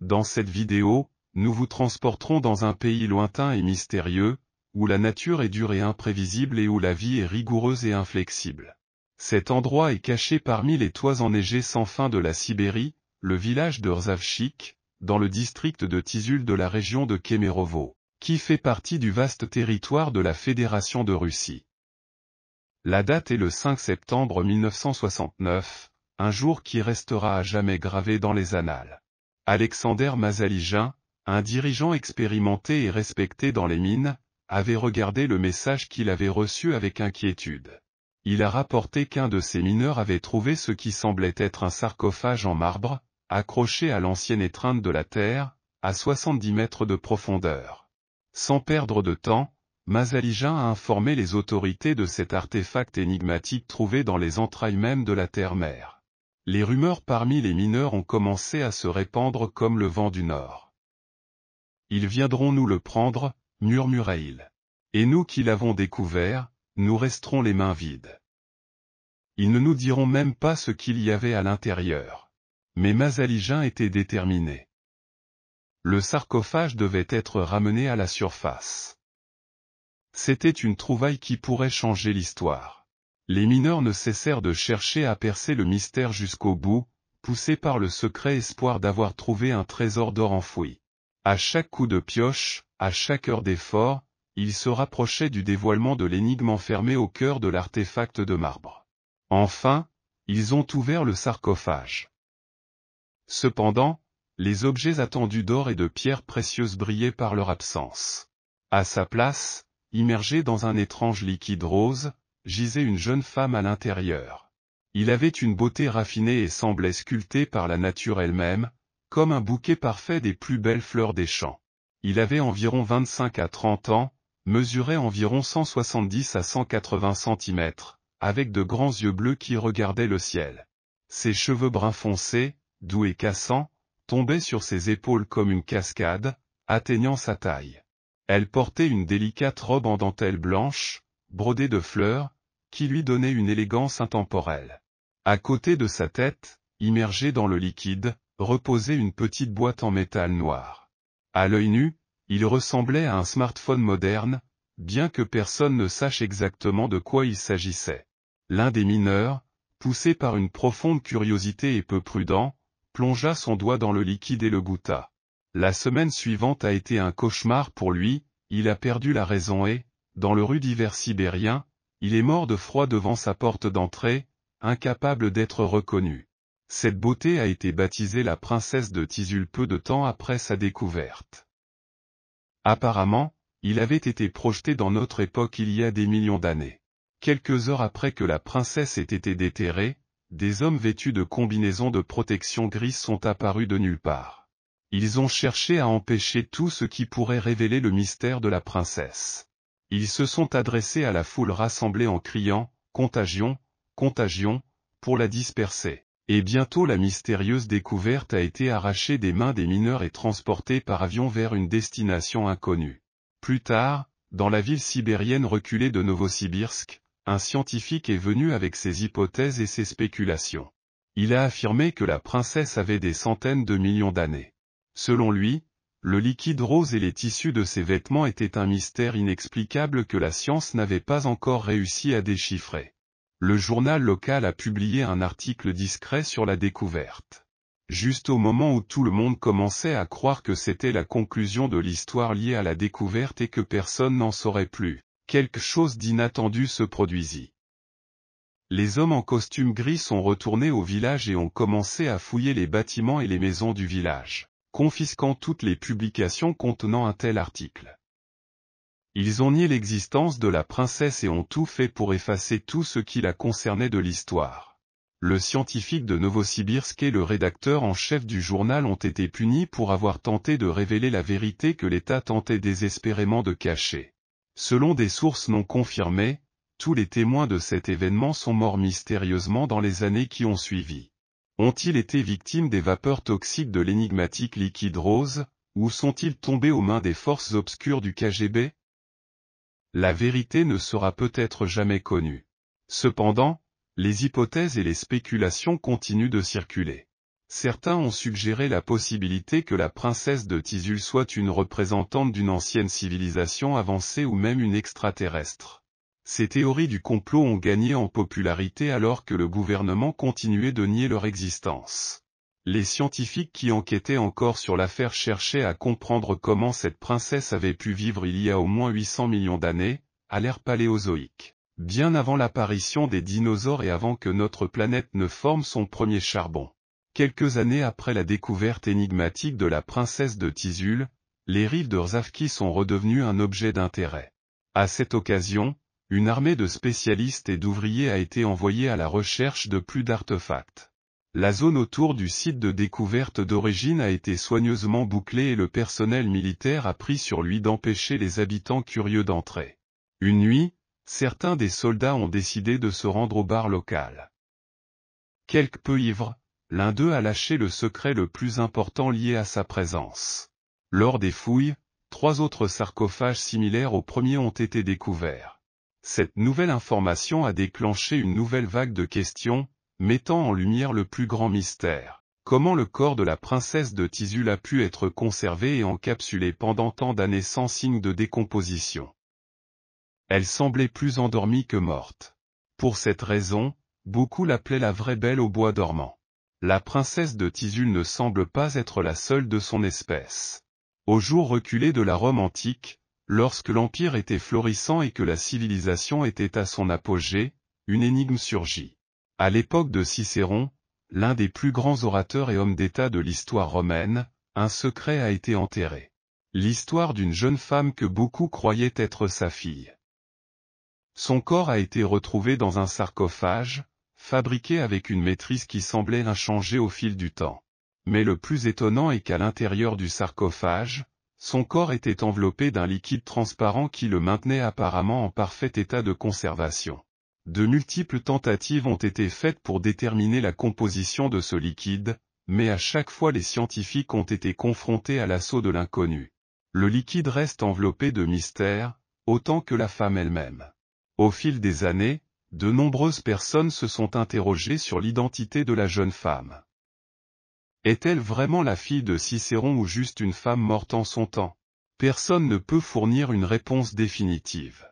Dans cette vidéo, nous vous transporterons dans un pays lointain et mystérieux, où la nature est dure et imprévisible et où la vie est rigoureuse et inflexible. Cet endroit est caché parmi les toits enneigés sans fin de la Sibérie, le village de Rzavchik, dans le district de Tizul de la région de Kemerovo, qui fait partie du vaste territoire de la Fédération de Russie. La date est le 5 septembre 1969, un jour qui restera à jamais gravé dans les annales. Alexander Mazaligin, un dirigeant expérimenté et respecté dans les mines, avait regardé le message qu'il avait reçu avec inquiétude. Il a rapporté qu'un de ses mineurs avait trouvé ce qui semblait être un sarcophage en marbre, accroché à l'ancienne étreinte de la terre, à 70 mètres de profondeur. Sans perdre de temps, Mazaligin a informé les autorités de cet artefact énigmatique trouvé dans les entrailles mêmes de la Terre-Mère. Les rumeurs parmi les mineurs ont commencé à se répandre comme le vent du nord. Ils viendront nous le prendre, murmura-t-il. Et nous qui l'avons découvert, nous resterons les mains vides. Ils ne nous diront même pas ce qu'il y avait à l'intérieur. Mais Mazaligin était déterminé. Le sarcophage devait être ramené à la surface. C'était une trouvaille qui pourrait changer l'histoire. Les mineurs ne cessèrent de chercher à percer le mystère jusqu'au bout, poussés par le secret espoir d'avoir trouvé un trésor d'or enfoui. À chaque coup de pioche, à chaque heure d'effort, ils se rapprochaient du dévoilement de l'énigme enfermée au cœur de l'artefact de marbre. Enfin, ils ont ouvert le sarcophage. Cependant, les objets attendus d'or et de pierres précieuses brillaient par leur absence. À sa place, immergés dans un étrange liquide rose, gisait une jeune femme à l'intérieur. Il avait une beauté raffinée et semblait sculpté par la nature elle-même, comme un bouquet parfait des plus belles fleurs des champs. Il avait environ 25 à 30 ans, mesurait environ 170 à 180 cm, avec de grands yeux bleus qui regardaient le ciel. Ses cheveux brun foncé, doux et cassants, tombaient sur ses épaules comme une cascade, atteignant sa taille. Elle portait une délicate robe en dentelle blanche, brodée de fleurs, qui lui donnait une élégance intemporelle. À côté de sa tête, immergée dans le liquide, reposait une petite boîte en métal noir. À l'œil nu, il ressemblait à un smartphone moderne, bien que personne ne sache exactement de quoi il s'agissait. L'un des mineurs, poussé par une profonde curiosité et peu prudent, plongea son doigt dans le liquide et le goûta. La semaine suivante a été un cauchemar pour lui, il a perdu la raison et, dans le rude sibérien, il est mort de froid devant sa porte d'entrée, incapable d'être reconnu. Cette beauté a été baptisée la princesse de Tisul peu de temps après sa découverte. Apparemment, il avait été projeté dans notre époque il y a des millions d'années. Quelques heures après que la princesse ait été déterrée, des hommes vêtus de combinaisons de protection grise sont apparus de nulle part. Ils ont cherché à empêcher tout ce qui pourrait révéler le mystère de la princesse. Ils se sont adressés à la foule rassemblée en criant « Contagion, contagion !» pour la disperser. Et bientôt la mystérieuse découverte a été arrachée des mains des mineurs et transportée par avion vers une destination inconnue. Plus tard, dans la ville sibérienne reculée de Novosibirsk, un scientifique est venu avec ses hypothèses et ses spéculations. Il a affirmé que la princesse avait des centaines de millions d'années. Selon lui, le liquide rose et les tissus de ses vêtements étaient un mystère inexplicable que la science n'avait pas encore réussi à déchiffrer. Le journal local a publié un article discret sur la découverte. Juste au moment où tout le monde commençait à croire que c'était la conclusion de l'histoire liée à la découverte et que personne n'en saurait plus, quelque chose d'inattendu se produisit. Les hommes en costume gris sont retournés au village et ont commencé à fouiller les bâtiments et les maisons du village confisquant toutes les publications contenant un tel article. Ils ont nié l'existence de la princesse et ont tout fait pour effacer tout ce qui la concernait de l'histoire. Le scientifique de Novosibirsk et le rédacteur en chef du journal ont été punis pour avoir tenté de révéler la vérité que l'État tentait désespérément de cacher. Selon des sources non confirmées, tous les témoins de cet événement sont morts mystérieusement dans les années qui ont suivi. Ont-ils été victimes des vapeurs toxiques de l'énigmatique liquide rose, ou sont-ils tombés aux mains des forces obscures du KGB La vérité ne sera peut-être jamais connue. Cependant, les hypothèses et les spéculations continuent de circuler. Certains ont suggéré la possibilité que la princesse de Tizul soit une représentante d'une ancienne civilisation avancée ou même une extraterrestre ces théories du complot ont gagné en popularité alors que le gouvernement continuait de nier leur existence. Les scientifiques qui enquêtaient encore sur l'affaire cherchaient à comprendre comment cette princesse avait pu vivre il y a au moins 800 millions d'années, à l'ère paléozoïque. Bien avant l'apparition des dinosaures et avant que notre planète ne forme son premier charbon. Quelques années après la découverte énigmatique de la princesse de Tizul, les rives de Rzavki sont redevenues un objet d'intérêt. À cette occasion, une armée de spécialistes et d'ouvriers a été envoyée à la recherche de plus d'artefacts. La zone autour du site de découverte d'origine a été soigneusement bouclée et le personnel militaire a pris sur lui d'empêcher les habitants curieux d'entrer. Une nuit, certains des soldats ont décidé de se rendre au bar local. Quelque peu ivre, l'un d'eux a lâché le secret le plus important lié à sa présence. Lors des fouilles, trois autres sarcophages similaires au premier ont été découverts. Cette nouvelle information a déclenché une nouvelle vague de questions, mettant en lumière le plus grand mystère. Comment le corps de la princesse de Tizul a pu être conservé et encapsulé pendant tant d'années sans signe de décomposition Elle semblait plus endormie que morte. Pour cette raison, beaucoup l'appelaient la vraie belle au bois dormant. La princesse de Tisule ne semble pas être la seule de son espèce. Au jour reculé de la Rome antique, Lorsque l'Empire était florissant et que la civilisation était à son apogée, une énigme surgit. À l'époque de Cicéron, l'un des plus grands orateurs et hommes d'État de l'histoire romaine, un secret a été enterré. L'histoire d'une jeune femme que beaucoup croyaient être sa fille. Son corps a été retrouvé dans un sarcophage, fabriqué avec une maîtrise qui semblait inchangée au fil du temps. Mais le plus étonnant est qu'à l'intérieur du sarcophage, son corps était enveloppé d'un liquide transparent qui le maintenait apparemment en parfait état de conservation. De multiples tentatives ont été faites pour déterminer la composition de ce liquide, mais à chaque fois les scientifiques ont été confrontés à l'assaut de l'inconnu. Le liquide reste enveloppé de mystères, autant que la femme elle-même. Au fil des années, de nombreuses personnes se sont interrogées sur l'identité de la jeune femme. Est-elle vraiment la fille de Cicéron ou juste une femme morte en son temps Personne ne peut fournir une réponse définitive.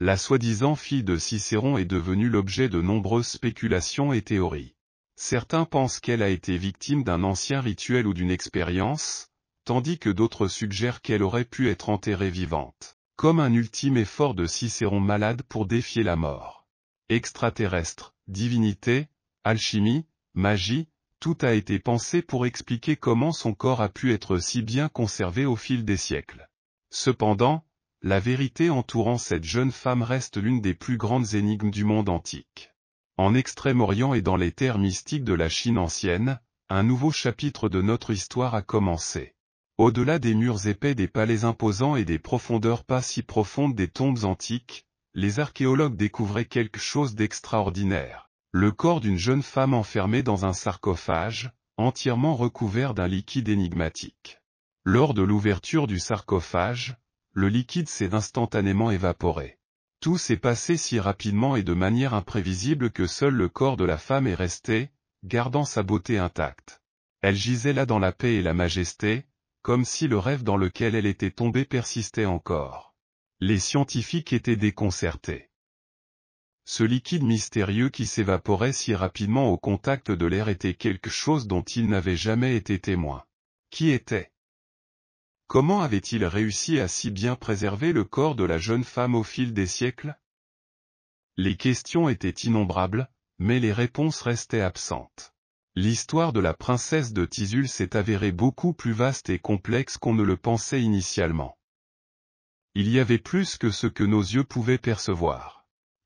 La soi-disant fille de Cicéron est devenue l'objet de nombreuses spéculations et théories. Certains pensent qu'elle a été victime d'un ancien rituel ou d'une expérience, tandis que d'autres suggèrent qu'elle aurait pu être enterrée vivante, comme un ultime effort de Cicéron malade pour défier la mort. Extraterrestre, divinité, alchimie, magie, tout a été pensé pour expliquer comment son corps a pu être si bien conservé au fil des siècles. Cependant, la vérité entourant cette jeune femme reste l'une des plus grandes énigmes du monde antique. En Extrême-Orient et dans les terres mystiques de la Chine ancienne, un nouveau chapitre de notre histoire a commencé. Au-delà des murs épais des palais imposants et des profondeurs pas si profondes des tombes antiques, les archéologues découvraient quelque chose d'extraordinaire le corps d'une jeune femme enfermée dans un sarcophage, entièrement recouvert d'un liquide énigmatique. Lors de l'ouverture du sarcophage, le liquide s'est instantanément évaporé. Tout s'est passé si rapidement et de manière imprévisible que seul le corps de la femme est resté, gardant sa beauté intacte. Elle gisait là dans la paix et la majesté, comme si le rêve dans lequel elle était tombée persistait encore. Les scientifiques étaient déconcertés. Ce liquide mystérieux qui s'évaporait si rapidement au contact de l'air était quelque chose dont il n'avait jamais été témoin. Qui était Comment avait-il réussi à si bien préserver le corps de la jeune femme au fil des siècles Les questions étaient innombrables, mais les réponses restaient absentes. L'histoire de la princesse de Tisul s'est avérée beaucoup plus vaste et complexe qu'on ne le pensait initialement. Il y avait plus que ce que nos yeux pouvaient percevoir.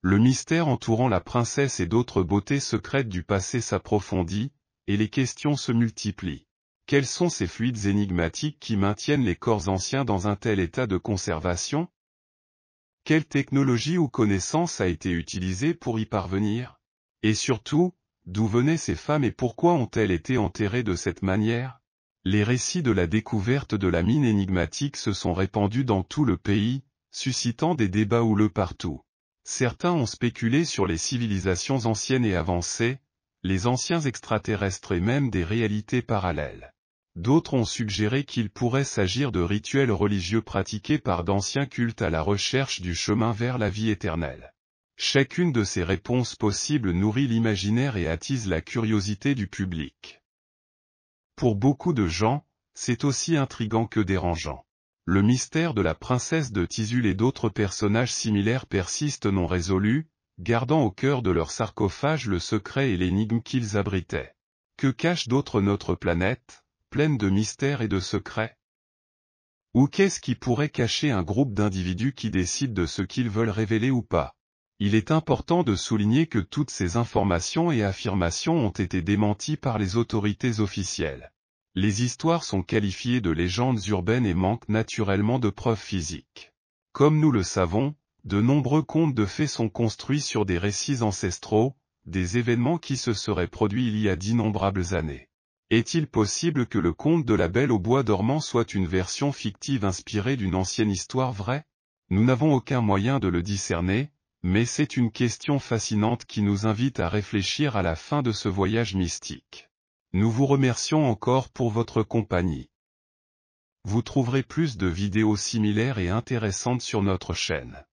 Le mystère entourant la princesse et d'autres beautés secrètes du passé s'approfondit, et les questions se multiplient. Quelles sont ces fluides énigmatiques qui maintiennent les corps anciens dans un tel état de conservation Quelle technologie ou connaissance a été utilisée pour y parvenir Et surtout, d'où venaient ces femmes et pourquoi ont-elles été enterrées de cette manière Les récits de la découverte de la mine énigmatique se sont répandus dans tout le pays, suscitant des débats houleux partout. Certains ont spéculé sur les civilisations anciennes et avancées, les anciens extraterrestres et même des réalités parallèles. D'autres ont suggéré qu'il pourrait s'agir de rituels religieux pratiqués par d'anciens cultes à la recherche du chemin vers la vie éternelle. Chacune de ces réponses possibles nourrit l'imaginaire et attise la curiosité du public. Pour beaucoup de gens, c'est aussi intrigant que dérangeant. Le mystère de la princesse de Tizul et d'autres personnages similaires persistent non résolus, gardant au cœur de leur sarcophages le secret et l'énigme qu'ils abritaient. Que cache d'autre notre planète, pleine de mystères et de secrets Ou qu'est-ce qui pourrait cacher un groupe d'individus qui décident de ce qu'ils veulent révéler ou pas Il est important de souligner que toutes ces informations et affirmations ont été démenties par les autorités officielles. Les histoires sont qualifiées de légendes urbaines et manquent naturellement de preuves physiques. Comme nous le savons, de nombreux contes de fées sont construits sur des récits ancestraux, des événements qui se seraient produits il y a d'innombrables années. Est-il possible que le conte de la Belle au bois dormant soit une version fictive inspirée d'une ancienne histoire vraie Nous n'avons aucun moyen de le discerner, mais c'est une question fascinante qui nous invite à réfléchir à la fin de ce voyage mystique. Nous vous remercions encore pour votre compagnie. Vous trouverez plus de vidéos similaires et intéressantes sur notre chaîne.